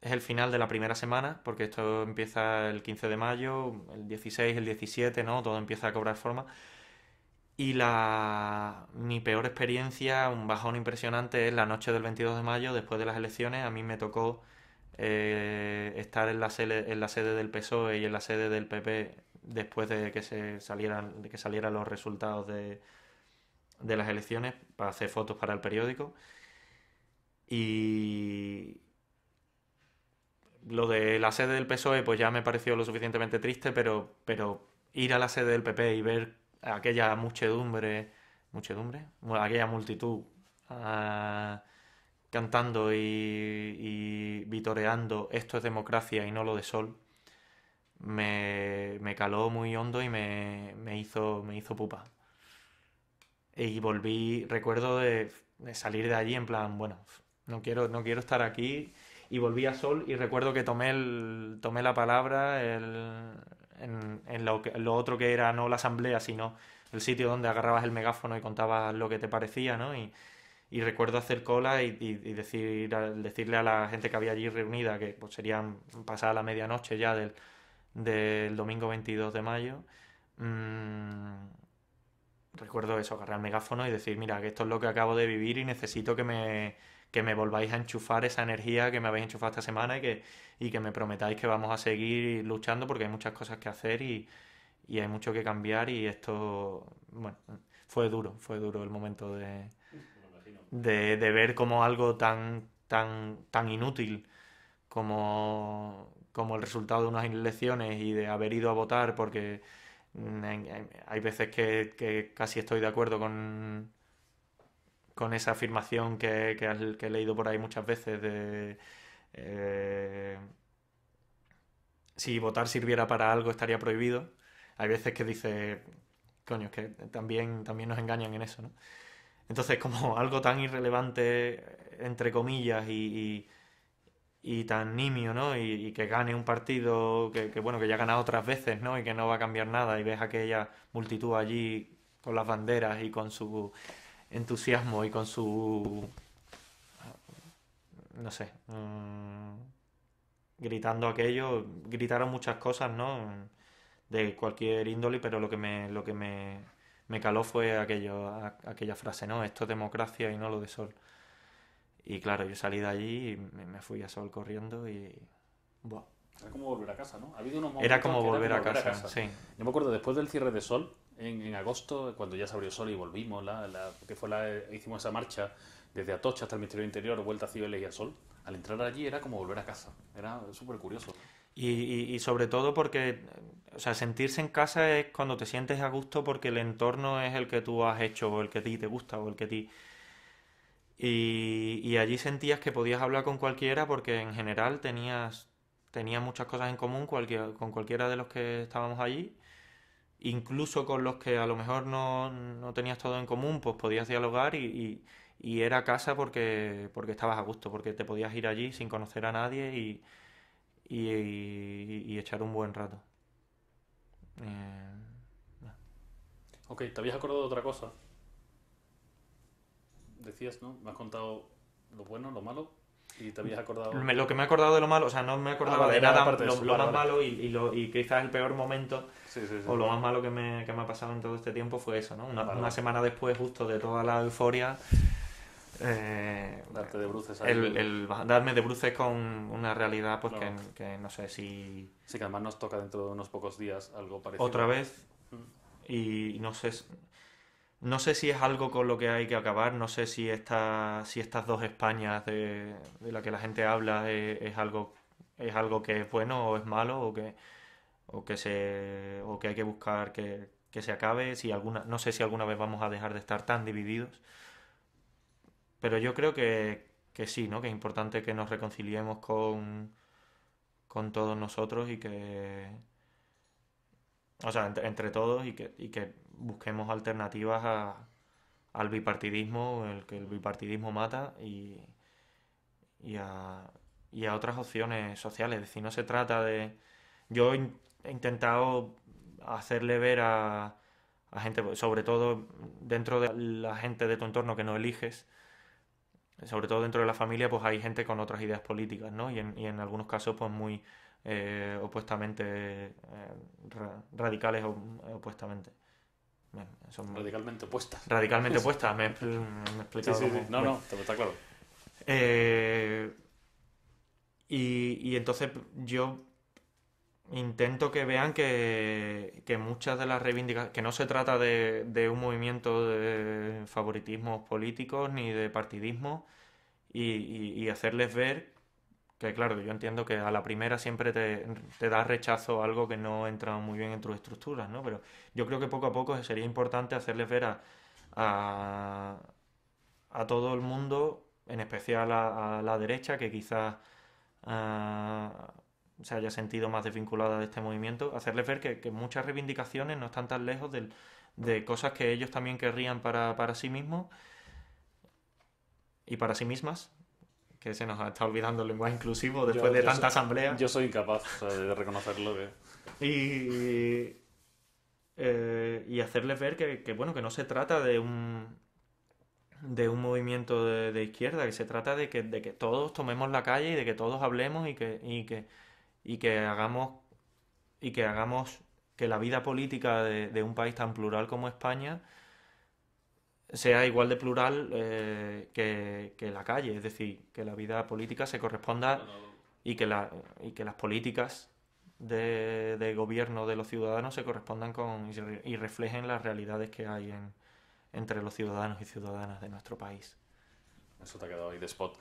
es el final de la primera semana, porque esto empieza el 15 de mayo, el 16, el 17, ¿no? Todo empieza a cobrar forma. Y la... mi peor experiencia, un bajón impresionante, es la noche del 22 de mayo, después de las elecciones, a mí me tocó eh, estar en la, sede, en la sede del PSOE y en la sede del PP después de que se salieran, de que salieran los resultados de, las elecciones para hacer fotos para el periódico. Y lo de la sede del PSOE, pues ya me pareció lo suficientemente triste, pero, pero ir a la sede del PP y ver aquella muchedumbre, muchedumbre, aquella multitud ah, cantando y, vitoreando esto es democracia y no lo de sol, me, caló muy hondo y me, me, hizo, me hizo pupa. Y volví, recuerdo de, salir de allí en plan, bueno, no quiero, no quiero estar aquí. Y volví a Sol y recuerdo que tomé, el, tomé la palabra en, lo, lo, otro que era no la asamblea, sino el sitio donde agarrabas el megáfono y contabas lo que te parecía, ¿no? y recuerdo hacer cola y, decirle a la gente que había allí reunida, que pues, serían pasada la medianoche ya del, domingo 22 de mayo, mm, recuerdo eso, agarrar el megáfono y decir, mira, que esto es lo que acabo de vivir y necesito que me, me volváis a enchufar esa energía que me habéis enchufado esta semana y que, y que me prometáis que vamos a seguir luchando porque hay muchas cosas que hacer y, y hay mucho que cambiar y esto, bueno, fue duro, fue duro el momento de, de, ver como algo tan, tan, tan inútil como, el resultado de unas elecciones y de haber ido a votar, porque mm, hay veces que, casi estoy de acuerdo con, con esa afirmación que, he leído por ahí muchas veces de... Eh, si votar sirviera para algo estaría prohibido. Hay veces que dice, coño, que también, también nos engañan en eso, ¿no? Entonces, como [LAUGHS] algo tan irrelevante, entre comillas, y, y, tan nimio, ¿no? Y, que gane un partido que, bueno, que ya ha ganado otras veces, ¿no? Y que no va a cambiar nada. Y ves aquella multitud allí con las banderas y con su entusiasmo y con su... no sé. Mm, gritando aquello. Gritaron muchas cosas, ¿no? De cualquier índole, pero lo que me... Lo que me me caló fue aquello, aquella frase, ¿no? Esto es democracia y no lo de Sol. Y claro, yo salí de allí y me fui a Sol corriendo y... Buah. Era como volver a casa, ¿no? Ha habido unos momentos era como volver, a, casa, sí. Yo me acuerdo, después del cierre de Sol, en, agosto, cuando ya se abrió Sol y volvimos, la, la, que fue la, hicimos esa marcha desde Atocha hasta el Ministerio del Interior, vuelta a Cibeles y a Sol, al entrar allí era como volver a casa. Era súper curioso. Y, sobre todo porque, o sea, sentirse en casa es cuando te sientes a gusto porque el entorno es el que tú has hecho o el que a ti te gusta o el que a ti... Y, allí sentías que podías hablar con cualquiera porque en general tenías, muchas cosas en común con cualquiera de los que estábamos allí. Incluso con los que a lo mejor no, tenías todo en común, pues podías dialogar y, y, y, era casa porque, porque estabas a gusto, porque te podías ir allí sin conocer a nadie y, y, echar un buen rato. Eh, ok, ¿te habías acordado de otra cosa? Decías, ¿no? Me has contado lo bueno, lo malo, y te habías acordado. lo que me he acordado de lo malo, o sea, no me ah, acordaba de nada, lo, más malo y, quizás el peor momento, o lo más malo que me, que me, ha pasado en todo este tiempo fue eso, ¿no? una semana después, justo de toda la euforia, eh, de bruces El, darme de bruces con una realidad pues que, no sé si... Sí, que además nos toca dentro de unos pocos días algo parecido. Otra vez. Mm. Y no sé... No sé si es algo con lo que hay que acabar, no sé si, esta, si estas dos Españas de, la que la gente habla es, algo, es algo que es bueno o es malo o que, o que, se, o que hay que buscar que, que se acabe. Si alguna, no sé si alguna vez vamos a dejar de estar tan divididos. Pero yo creo que, sí, ¿no? Que es importante que nos reconciliemos con, todos nosotros y que. O sea, entre, todos y que, y que busquemos alternativas al bipartidismo, el que el bipartidismo mata y, y, a, y a otras opciones sociales. Es decir, no se trata de. Yo he intentado hacerle ver a, a gente, sobre todo dentro de la gente de tu entorno que no eliges, sobre todo dentro de la familia, pues hay gente con otras ideas políticas, ¿no? Y en, y en algunos casos, pues muy eh, opuestamente eh, radicales o eh, opuestamente. son radicalmente opuestas. Radicalmente [LAUGHS] opuestas, me, he explicado. Sí, sí, No, no, te está claro. y, y entonces yo intento que vean que, muchas de las reivindicaciones, que no se trata de, un movimiento de favoritismos políticos ni de partidismo, y, hacerles ver que, claro, yo entiendo que a la primera siempre te, te da rechazo algo que no entra muy bien en tus estructuras, ¿no? Pero yo creo que poco a poco sería importante hacerles ver a, a, todo el mundo, en especial a, la derecha, que quizás... Ah, se haya sentido más desvinculada de este movimiento, hacerles ver que, muchas reivindicaciones no están tan lejos de cosas que ellos también querrían para, sí mismos y para sí mismas, que se nos está olvidando el lenguaje inclusivo después de tantas asambleas. Yo soy incapaz de reconocerlo. Y, eh, y hacerles ver que, bueno, que no se trata de un, de un movimiento de, de izquierda, que se trata de que, todos tomemos la calle y de que todos hablemos y que, y que y que hagamos y que hagamos que la vida política de, un país tan plural como España sea igual de plural eh, que, la calle, es decir, que la vida política se corresponda y que, las políticas de, gobierno de los ciudadanos se correspondan con y, reflejen las realidades que hay entre los ciudadanos y ciudadanas de nuestro país. Eso te ha quedado ahí de spot.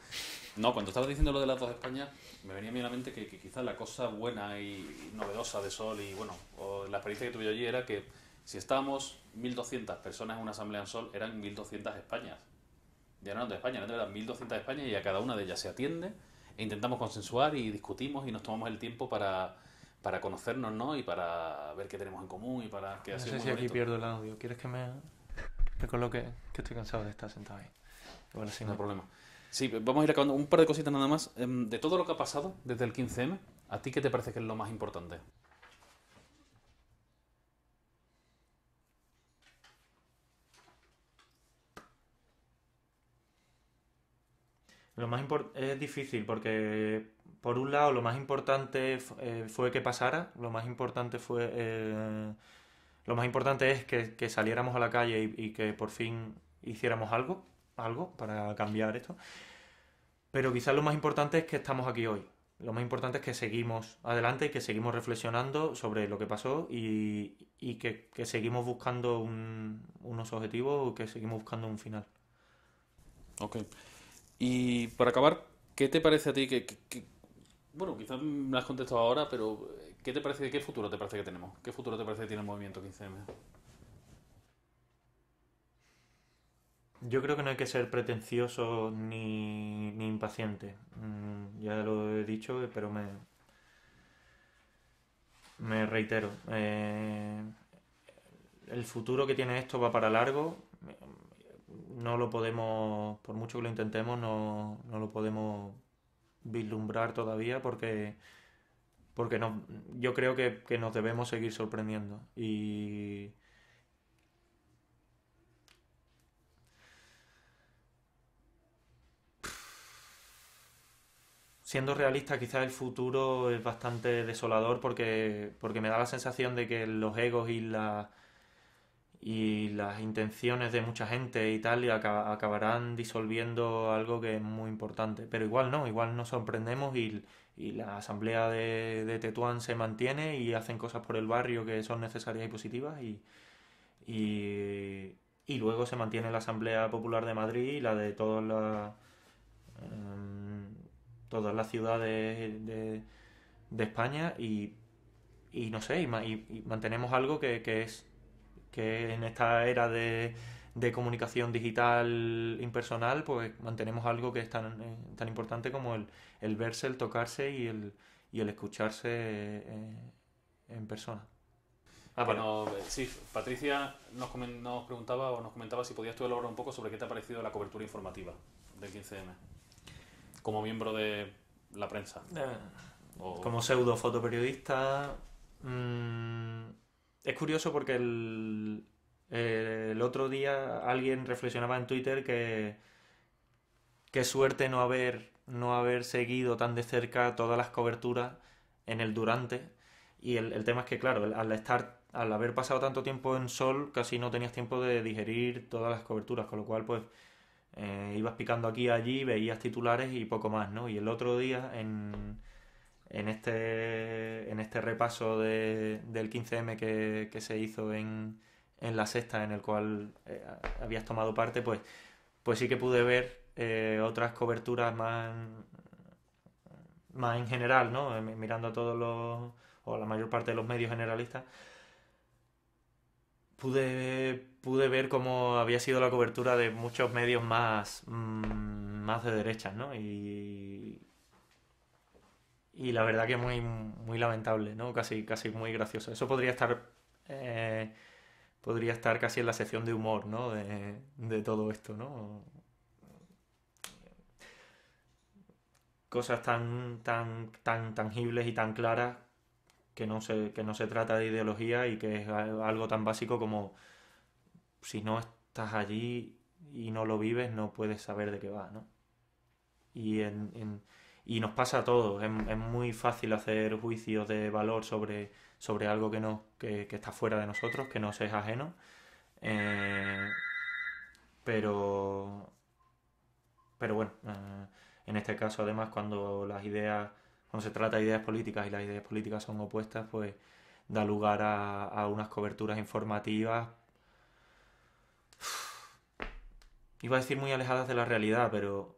No, cuando estabas diciendo lo de las dos Españas, me venía a mí a la mente que, quizás la cosa buena y novedosa de Sol y bueno, la experiencia que tuve allí era que si estábamos 1.200 personas en una asamblea en Sol, eran 1.200 Españas. Ya no eran de España, eran 1.200 Españas y a cada una de ellas se atiende e intentamos consensuar y discutimos y nos tomamos el tiempo para, para conocernos, ¿no? Y para ver qué tenemos en común y para que No sé si aquí pierdo el audio. ¿Quieres que me, me coloque? Que estoy cansado de estar sentado ahí bueno sí, no hay problema. Sí, vamos a ir acabando un par de cositas nada más. Em, de todo lo que ha pasado desde el 15M, ¿a ti qué te parece que es lo más importante? Lo más es difícil porque, por un lado, lo más importante eh, fue que pasara, lo más importante fue... Eh, lo más importante es que, saliéramos a la calle y que por fin hiciéramos algo, algo para cambiar esto. Pero quizás lo más importante es que estamos aquí hoy. Lo más importante es que seguimos adelante y que seguimos reflexionando sobre lo que pasó y, que, seguimos buscando unos objetivos, que seguimos buscando un final. Ok. Y para acabar, ¿qué te parece a ti que, Bueno, quizás me has contestado ahora, pero eh, ¿qué te parece? ¿Qué futuro te parece que tenemos? ¿Qué futuro te parece que tiene el movimiento 15M? Yo creo que no hay que ser pretencioso ni, impaciente. Mm, ya lo he dicho, pero me, me reitero. Eh, el futuro que tiene esto va para largo. No lo podemos, por mucho que lo intentemos, no, lo podemos vislumbrar todavía porque, porque no, yo creo que, que nos debemos seguir sorprendiendo. Y siendo realista, quizás el futuro es bastante desolador porque, porque me da la sensación de que los egos y, y las intenciones de mucha gente y tal acabarán disolviendo algo que es muy importante. Pero igual no, igual nos sorprendemos y, la asamblea de, Tetuán se mantiene y hacen cosas por el barrio que son necesarias y positivas y, y, luego se mantiene la Asamblea Popular de Madrid y la de todos las todas las ciudades de, España y, y, no sé, y, mantenemos algo que, es que en esta era de, de, comunicación digital impersonal, pues mantenemos algo que es tan, eh, tan importante como el, el, verse, el tocarse y el, y el escucharse eh, en persona. Ah, eh, sí, Patricia nos, nos preguntaba o nos comentaba si podías tú elaborar un poco sobre qué te ha parecido la cobertura informativa del 15M como miembro de la prensa. Como pseudo fotoperiodista. Mm, es curioso porque el, el otro día alguien reflexionaba en Twitter que qué suerte no haber no haber seguido tan de cerca todas las coberturas en el durante y el, el tema es que claro al estar al haber pasado tanto tiempo en sol casi no tenías tiempo de digerir todas las coberturas con lo cual pues eh, ibas picando aquí y allí, veías titulares y poco más, ¿no? Y el otro día, en, en, este, este repaso del 15M que, se hizo en, en, la sexta, en el cual eh, habías tomado parte, pues, pues sí que pude ver eh, otras coberturas más, más en general, ¿no? Mirando a todos los, o la mayor parte de los medios generalistas, pude, pude ver cómo había sido la cobertura de muchos medios más, mm, más de derechas, ¿no? Y, y la verdad que muy, muy lamentable, ¿no? Casi, casi muy gracioso. Eso podría estar... Eh, podría estar casi en la sección de humor, ¿no? De, de todo esto, ¿no? Cosas tan, tan, tan tangibles y tan claras que no se, que no se trata de ideología y que es algo tan básico como si no estás allí y no lo vives, no puedes saber de qué va, Y, nos pasa a todos, es, muy fácil hacer juicios de valor sobre, sobre algo que, no, que, está fuera de nosotros, que nos es ajeno, eh, pero, pero bueno, eh, en este caso además cuando las ideas cuando se trata de ideas políticas y las ideas políticas son opuestas, pues da lugar a, unas coberturas informativas. [SIGHS] Iba a decir muy alejadas de la realidad, pero,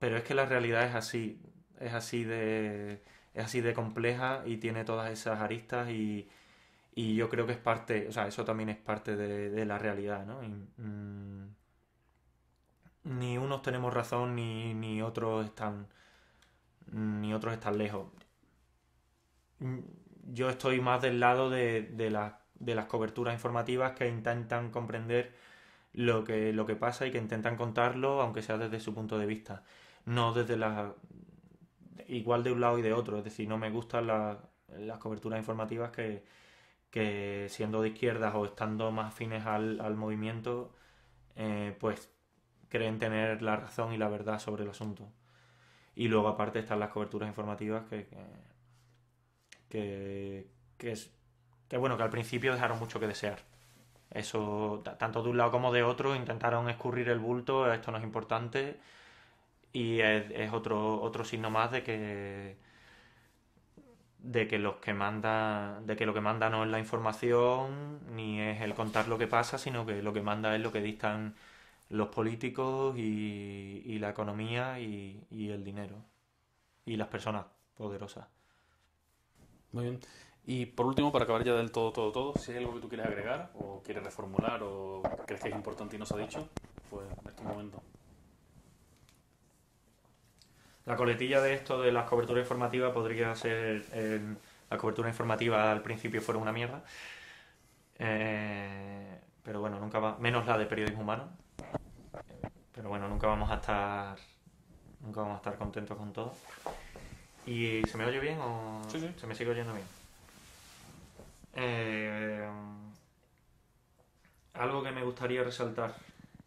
pero es que la realidad es así. Es así de. Es así de compleja y tiene todas esas aristas y, y yo creo que es parte, o sea, eso también es parte de, la realidad, ¿no? Mm, ni unos tenemos razón ni, ni otros están ni otros están lejos. Yo estoy más del lado de, las coberturas informativas que intentan comprender lo que, lo que pasa y que intentan contarlo, aunque sea desde su punto de vista. No desde la. igual de un lado y de otro. Es decir, no me gustan las coberturas informativas que, siendo de izquierdas o estando más afines al, movimiento, eh, pues creen tener la razón y la verdad sobre el asunto. Y luego aparte están las coberturas informativas que, que, que, es, que bueno, que al principio dejaron mucho que desear. Eso, tanto de un lado como de otro, intentaron escurrir el bulto, esto no es importante. Y es, otro, otro signo más de que de que los que manda de que lo que manda no es la información ni es el contar lo que pasa sino que lo que manda es lo que dictan los políticos y, la economía y, el dinero y las personas poderosas. Muy bien. Y por último, para acabar ya del todo, todo, todo, si hay algo que tú quieres agregar o quieres reformular o crees que es importante y no se ha dicho, pues en este momento. La coletilla de esto de las coberturas informativas podría ser... Eh, la cobertura informativa al principio fuera una mierda. Eh, pero bueno, nunca va. Menos la de periodismo humano, pero bueno, nunca vamos a estar, nunca vamos a estar contentos con todo. ¿Y se me oye bien o sí, sí. se me sigue oyendo bien? Eh, algo que me gustaría resaltar.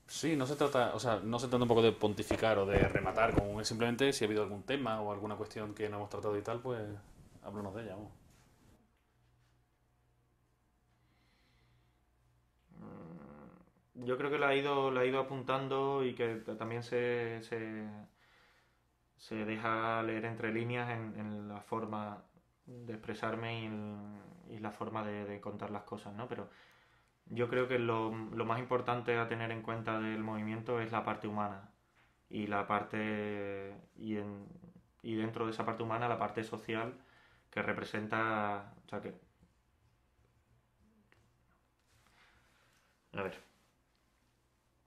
Sí, no se trata, o sea, no se trata un poco de pontificar o de rematar, simplemente si ha habido algún tema o alguna cuestión que no hemos tratado y tal, pues háblanos de ella. yo creo que la ha ido, la ha ido apuntando y que también se, se, deja leer entre líneas en, la forma de expresarme y, la forma de, contar las cosas, ¿no? Pero yo creo que lo, lo, más importante a tener en cuenta del movimiento es la parte humana y la parte y, en, y dentro de esa parte humana la parte social que representa o sea que a ver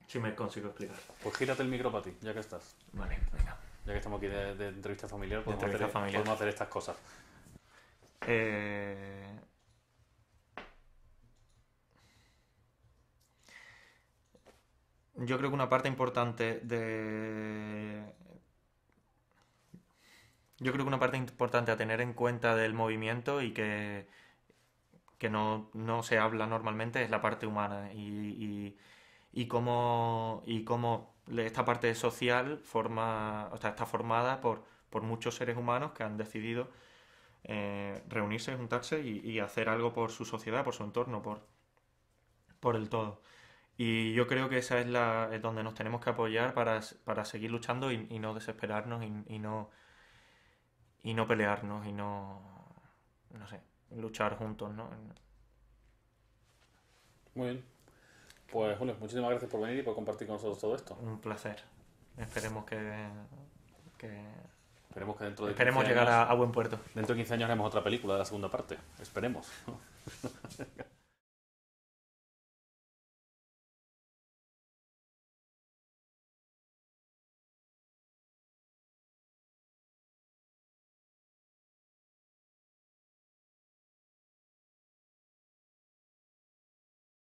si me consigo explicar. Pues gírate el micro para ti, ya que estás. Vale, venga. Ya que estamos aquí de, entrevista familiar, podemos, entrevista hacer, podemos, hacer, estas cosas. Eh... Yo creo que una parte importante de. Yo creo que una parte importante a tener en cuenta del movimiento y que, que no, no se habla normalmente es la parte humana. y y cómo, y cómo esta parte social forma, está formada por, muchos seres humanos que han decidido eh, reunirse, juntarse y, hacer algo por su sociedad, por su entorno, por, por el todo. Y yo creo que esa es la es donde nos tenemos que apoyar para, seguir luchando y, no desesperarnos y, no y no pelearnos y no sé, luchar juntos, ¿no? Muy bien. Pues Julio, muchísimas gracias por venir y por compartir con nosotros todo esto. Un placer. Esperemos que... Esperemos que dentro de Esperemos llegar a, a buen puerto. Dentro de 15 años haremos otra película de la segunda parte. Esperemos. [LAUGHS]